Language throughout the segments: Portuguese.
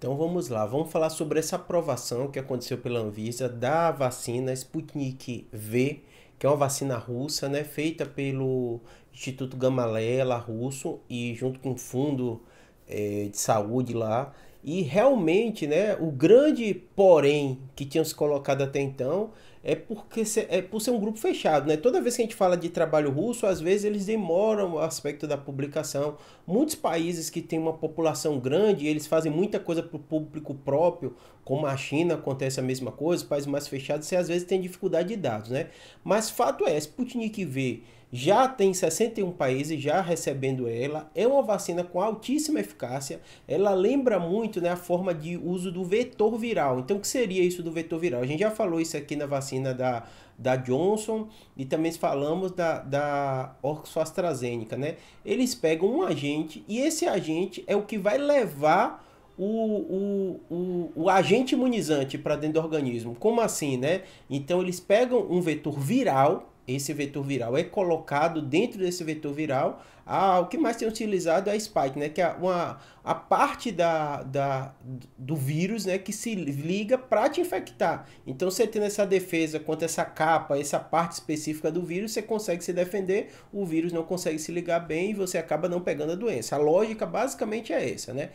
Então vamos lá, vamos falar sobre essa aprovação que aconteceu pela Anvisa da vacina Sputnik V, que é uma vacina russa, né, feita pelo Instituto Gamaleya russo e junto com o Fundo é, de Saúde lá, e realmente, né, o grande porém que tínhamos colocado até então é porque é por ser um grupo fechado, né? Toda vez que a gente fala de trabalho russo, às vezes eles demoram o aspecto da publicação. Muitos países que têm uma população grande, eles fazem muita coisa para o público próprio, como a China acontece a mesma coisa, países mais fechados, você às vezes tem dificuldade de dados, né? Mas fato é, Sputnik V já tem 61 países já recebendo ela, é uma vacina com altíssima eficácia, ela lembra muito muito né, a forma de uso do vetor viral. Então, o que seria isso do vetor viral? A gente já falou isso aqui na vacina da, da Johnson e também falamos da, da Oxford-AstraZeneca, né? Eles pegam um agente e esse agente é o que vai levar o, o, o, o, agente imunizante para dentro do organismo. Como assim, né? Então eles pegam um vetor viral esse vetor viral é colocado dentro desse vetor viral. o que mais tem utilizado é a spike, né? Que é uma, a parte da, da, do vírus né? que se liga para te infectar. Então, você tendo essa defesa contra essa capa, essa parte específica do vírus, você consegue se defender, o vírus não consegue se ligar bem e você acaba não pegando a doença. A lógica basicamente é essa, né?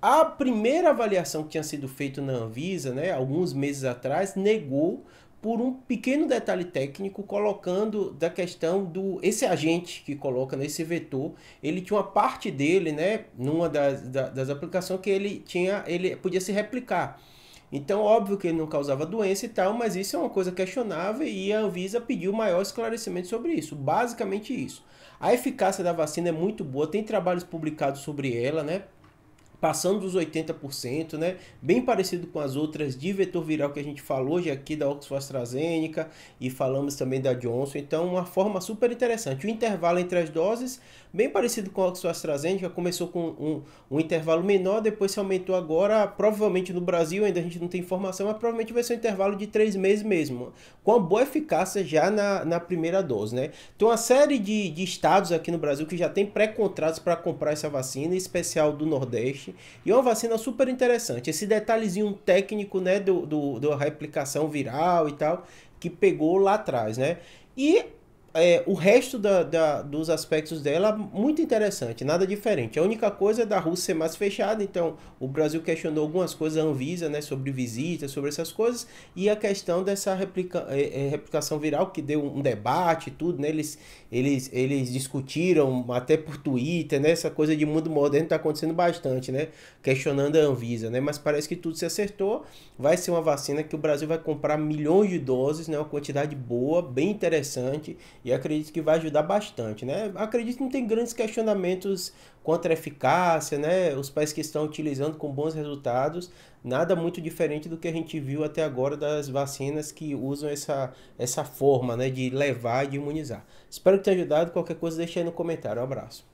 A primeira avaliação que tinha sido feita na Anvisa, né, alguns meses atrás, negou por um pequeno detalhe técnico, colocando da questão do esse agente que coloca nesse né, vetor, ele tinha uma parte dele, né, numa das, das, das aplicações que ele tinha, ele podia se replicar. Então, óbvio que ele não causava doença e tal, mas isso é uma coisa questionável e a Anvisa pediu maior esclarecimento sobre isso. Basicamente isso. A eficácia da vacina é muito boa, tem trabalhos publicados sobre ela, né? passando dos 80%, né? Bem parecido com as outras de vetor viral que a gente falou já aqui da Oxford AstraZeneca e falamos também da Johnson. Então, uma forma super interessante. O intervalo entre as doses, bem parecido com a Oxford AstraZeneca, começou com um, um intervalo menor, depois se aumentou agora, provavelmente no Brasil, ainda a gente não tem informação, mas provavelmente vai ser um intervalo de três meses mesmo, com uma boa eficácia já na, na primeira dose, né? Tem uma série de, de estados aqui no Brasil que já tem pré-contratos para comprar essa vacina, em especial do Nordeste. E é uma vacina super interessante. Esse detalhezinho técnico, né, do, do, da replicação viral e tal, que pegou lá atrás, né? E é, o resto da, da, dos aspectos dela muito interessante, nada diferente. A única coisa é da Rússia ser mais fechada, então o Brasil questionou algumas coisas, a Anvisa, né, sobre visitas, sobre essas coisas, e a questão dessa replica, é, é, replicação viral, que deu um debate tudo, né, eles, eles, eles discutiram até por Twitter, né, essa coisa de mundo moderno está acontecendo bastante, né, questionando a Anvisa, né, mas parece que tudo se acertou, vai ser uma vacina que o Brasil vai comprar milhões de doses, né, uma quantidade boa, bem interessante, e acredito que vai ajudar bastante, né? Acredito que não tem grandes questionamentos contra a eficácia, né? Os pais que estão utilizando com bons resultados, nada muito diferente do que a gente viu até agora das vacinas que usam essa, essa forma, né, de levar e de imunizar. Espero que tenha ajudado. Qualquer coisa deixe aí no comentário. Um abraço.